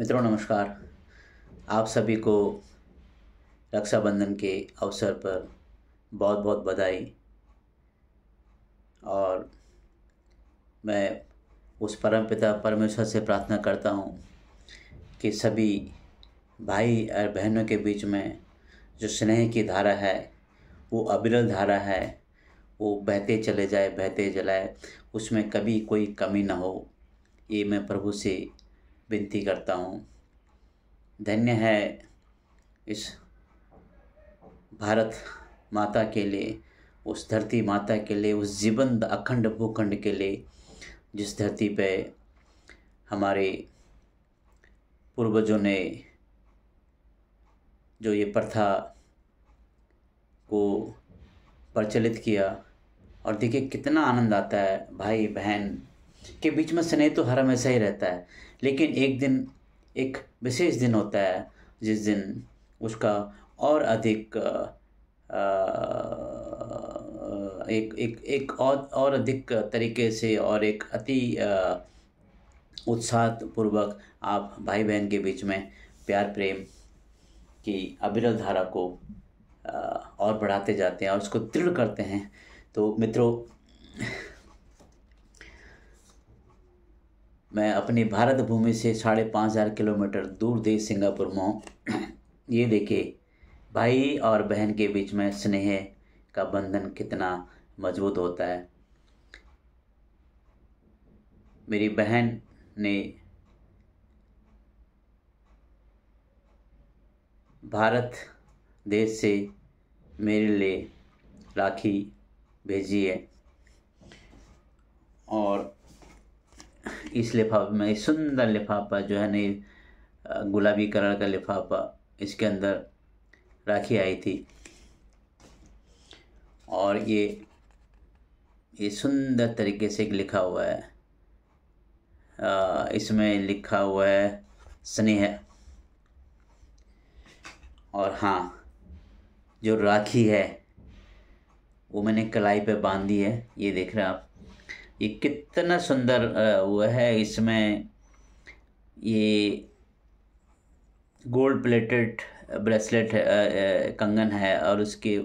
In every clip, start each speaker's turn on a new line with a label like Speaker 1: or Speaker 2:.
Speaker 1: मित्रों नमस्कार आप सभी को रक्षाबंधन के अवसर पर बहुत बहुत बधाई और मैं उस परम पिता परमेश्वर से प्रार्थना करता हूँ कि सभी भाई और बहनों के बीच में जो स्नेह की धारा है वो अबिरल धारा है वो बहते चले जाए बहते जलाए उसमें कभी कोई कमी ना हो ये मैं प्रभु से विनती करता हूँ धन्य है इस भारत माता के लिए उस धरती माता के लिए उस जीवंत अखंड भूखंड के लिए जिस धरती पे हमारे पूर्वजों ने जो ये प्रथा को प्रचलित किया और देखिए कितना आनंद आता है भाई बहन के बीच में स्नेह तो हर हमेशा ही रहता है लेकिन एक दिन एक विशेष दिन होता है जिस दिन उसका और अधिक आ, एक एक एक और और अधिक तरीके से और एक अति उत्साहपूर्वक आप भाई बहन के बीच में प्यार प्रेम की अविरल धारा को और बढ़ाते जाते हैं और उसको दृढ़ करते हैं तो मित्रों मैं अपनी भारत भूमि से साढ़े पाँच हज़ार किलोमीटर दूर देश सिंगापुर में हूँ ये देखे भाई और बहन के बीच में स्नेह का बंधन कितना मजबूत होता है मेरी बहन ने भारत देश से मेरे लिए राखी भेजी है और इस लिफाफे में सुंदर लिफाफा जो है नहीं गुलाबी कलर का लिफाफा इसके अंदर राखी आई थी और ये ये सुंदर तरीके से लिखा हुआ है इसमें लिखा हुआ है स्नेह और हाँ जो राखी है वो मैंने कलाई पे बांधी है ये देख रहे हैं आप ये कितना सुंदर वो है इसमें ये गोल्ड प्लेटेड ब्रेसलेट कंगन है और उसके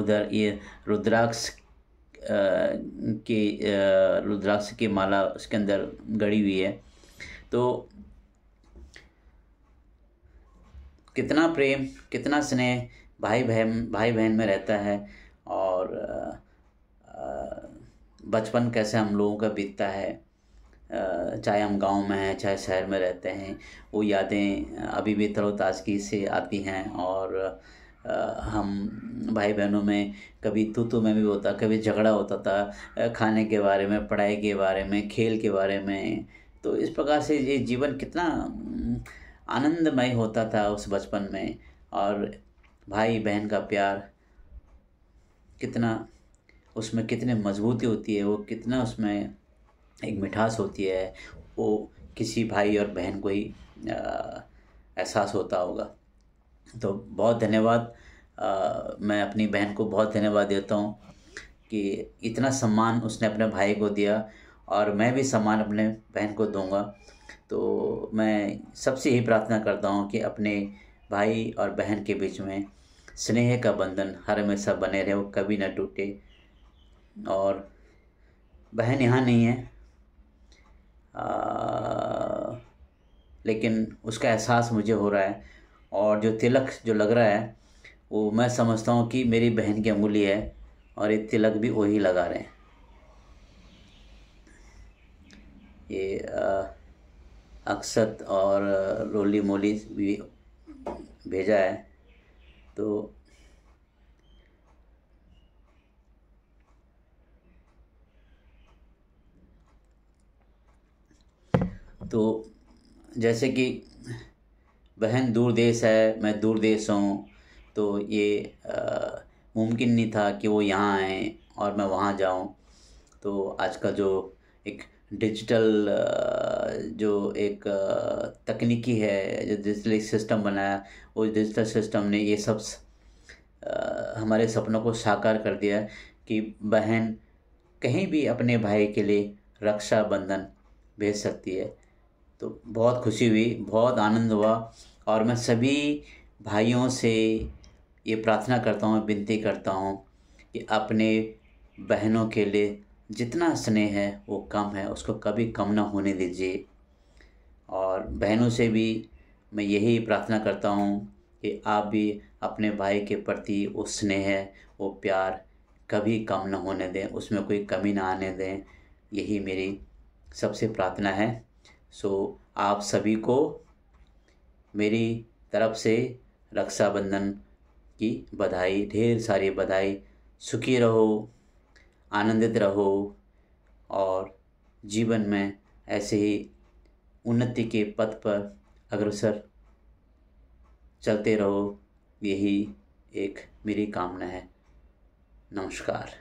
Speaker 1: उधर ये रुद्राक्ष के रुद्राक्ष की माला उसके अंदर गड़ी हुई है तो कितना प्रेम कितना स्नेह भाई बहन भाई बहन में रहता है और बचपन कैसे हम लोगों का बीतता है चाहे हम गांव में हैं चाहे शहर में रहते हैं वो यादें अभी भी तरोताजगी से आती हैं और हम भाई बहनों में कभी तो तो में भी होता कभी झगड़ा होता था खाने के बारे में पढ़ाई के बारे में खेल के बारे में तो इस प्रकार से ये जीवन कितना आनंदमय होता था उस बचपन में और भाई बहन का प्यार कितना उसमें कितने मजबूती होती है वो कितना उसमें एक मिठास होती है वो किसी भाई और बहन को ही एहसास होता होगा तो बहुत धन्यवाद मैं अपनी बहन को बहुत धन्यवाद देता हूँ कि इतना सम्मान उसने अपने भाई को दिया और मैं भी सम्मान अपने बहन को दूंगा तो मैं सबसे यही प्रार्थना करता हूँ कि अपने भाई और बहन के बीच में स्नेह का बंधन हर हमेशा बने रहे वो कभी ना टूटे और बहन यहाँ नहीं है आ, लेकिन उसका एहसास मुझे हो रहा है और जो तिलक जो लग रहा है वो मैं समझता हूँ कि मेरी बहन की अंगुली है और ये तिलक भी वही लगा रहे हैं ये अक्सत और रोली मोली भी भेजा है तो तो जैसे कि बहन दूर देश है मैं दूर देश हूँ तो ये मुमकिन नहीं था कि वो यहाँ आए और मैं वहाँ जाऊँ तो आज का जो एक डिजिटल जो एक तकनीकी है जो डिजिटल सिस्टम बनाया उस डिजिटल सिस्टम ने ये सब हमारे सपनों को साकार कर दिया कि बहन कहीं भी अपने भाई के लिए रक्षाबंधन भेज सकती है तो बहुत खुशी हुई बहुत आनंद हुआ और मैं सभी भाइयों से ये प्रार्थना करता हूँ विनती करता हूँ कि अपने बहनों के लिए जितना स्नेह है वो कम है उसको कभी कम ना होने दीजिए और बहनों से भी मैं यही प्रार्थना करता हूँ कि आप भी अपने भाई के प्रति वो स्नेह वो प्यार कभी कम ना होने दें उसमें कोई कमी ना आने दें यही मेरी सबसे प्रार्थना है सो आप सभी को मेरी तरफ से रक्षाबंधन की बधाई ढेर सारी बधाई सुखी रहो आनंदित रहो और जीवन में ऐसे ही उन्नति के पथ पर अग्रसर चलते रहो यही एक मेरी कामना है नमस्कार